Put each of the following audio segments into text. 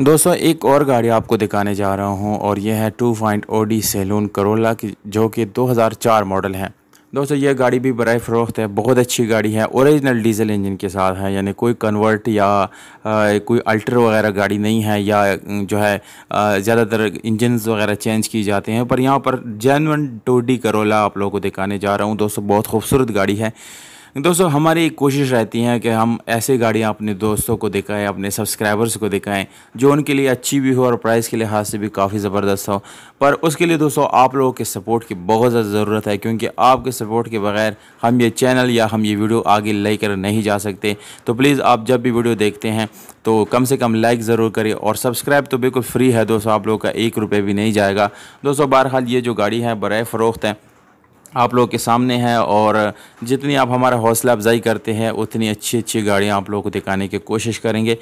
दोस्तों एक और गाड़ी आपको दिखाने जा रहा हूं और यह है टू ओ ओडी सैलून करोला की जो कि 2004 मॉडल है दोस्तों यह गाड़ी भी बर फ़रोख्त है बहुत अच्छी गाड़ी है ओरिजिनल डीजल इंजन के साथ है यानी कोई कन्वर्ट या आ, कोई अल्टर वगैरह गाड़ी नहीं है या जो है ज़्यादातर इंजन वगैरह चेंज किए जाते हैं पर यहाँ पर टू डी करोला आप लोगों को दिखाने जा रहा हूँ दोस्तों बहुत खूबसूरत गाड़ी है दोस्तों हमारी कोशिश रहती है कि हम ऐसे गाड़ियाँ अपने दोस्तों को दिखाएं अपने सब्सक्राइबर्स को दिखाएं जो उनके लिए अच्छी भी हो और प्राइस के लिहाज से भी काफ़ी ज़बरदस्त हो पर उसके लिए दोस्तों आप लोगों के सपोर्ट की बहुत ज़्यादा ज़रूरत है क्योंकि आपके सपोर्ट के बगैर हम ये चैनल या हम ये वीडियो आगे लेकर नहीं जा सकते तो प्लीज़ आप जब भी वीडियो देखते हैं तो कम से कम लाइक ज़रूर करें और सब्सक्राइब तो बिल्कुल फ्री है दोस्तों आप लोगों का एक रुपये भी नहीं जाएगा दोस्तों बहरहाल ये जो गाड़ी है बरए फ़रोख्त हैं आप लोग के सामने है और जितनी आप हमारा हौसला अफजाई करते हैं उतनी अच्छी अच्छी गाड़ियाँ आप लोगों को दिखाने की कोशिश करेंगे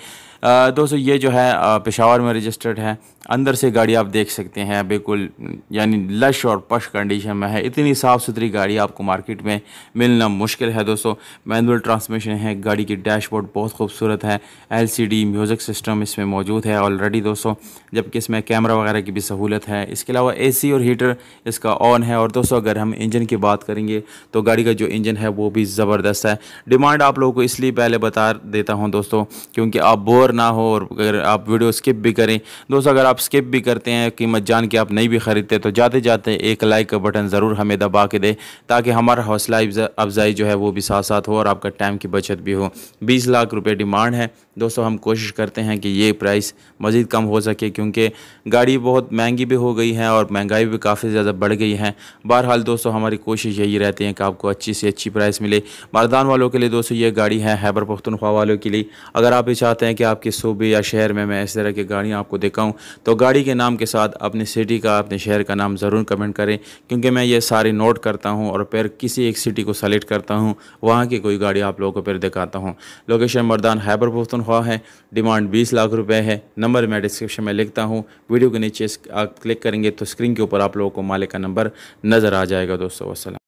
दोस्तों ये जो है पेशावर में रजिस्टर्ड है अंदर से गाड़ी आप देख सकते हैं बिल्कुल यानी लश और पश कंडीशन में है इतनी साफ़ सुथरी गाड़ी आपको मार्केट में मिलना मुश्किल है दोस्तों मैनुअल ट्रांसमिशन है गाड़ी की डैशबोर्ड बहुत खूबसूरत है एलसीडी म्यूज़िक सिस्टम इसमें मौजूद है ऑलरेडी दोस्तों जबकि इसमें कैमरा वगैरह की भी सहूलत है इसके अलावा ए और हीटर इसका ऑन है और दोस्तों अगर हम इंजन की बात करेंगे तो गाड़ी का जो इंजन है वो भी ज़बरदस्त है डिमांड आप लोगों को इसलिए पहले बता देता हूँ दोस्तों क्योंकि आप बोर ना हो और अगर आप वीडियो स्किप भी करें दोस्तों अगर आप स्किप भी करते हैं कीमत जान के आप नहीं भी ख़रीदते तो जाते जाते एक लाइक का बटन ज़रूर हमें दबा के दें ताकि हमारा हौसला अफजाई जो है वो भी साथ साथ हो और आपका टाइम की बचत भी हो बीस लाख रुपये डिमांड है दोस्तों हम कोशिश करते हैं कि ये प्राइस मज़ीद कम हो सके क्योंकि गाड़ी बहुत महंगी भी हो गई है और महंगाई भी काफ़ी ज़्यादा बढ़ गई है बहरहाल दोस्तों हमारे हमारी कोशिश यही रहती है कि आपको अच्छी से अच्छी प्राइस मिले मरदान वालों के लिए दोस्तों ये गाड़ी है हैबर पख्तनख्वा वालों के लिए अगर आप ये चाहते हैं कि आपके सूबे या शहर में मैं इस तरह की गाड़ियाँ आपको दिखाऊँ तो गाड़ी के नाम के साथ अपने सिटी का अपने शहर का नाम ज़रूर कमेंट करें क्योंकि मैं ये सारे नोट करता हूँ और फिर किसी एक सिटी को सेलेक्ट करता हूँ वहाँ की कोई गाड़ी आप लोगों को फिर दिखाता हूँ लोकेशन मरदान हैबर पख्तनख्वा है डिमांड बीस लाख रुपये है नंबर मैं डिस्क्रिप्शन में लिखता हूँ वीडियो के नीचे आप क्लिक करेंगे तो स्क्रीन के ऊपर आप लोगों को मालिक का नंबर नज़र आ जाएगा दोस्तों والسلام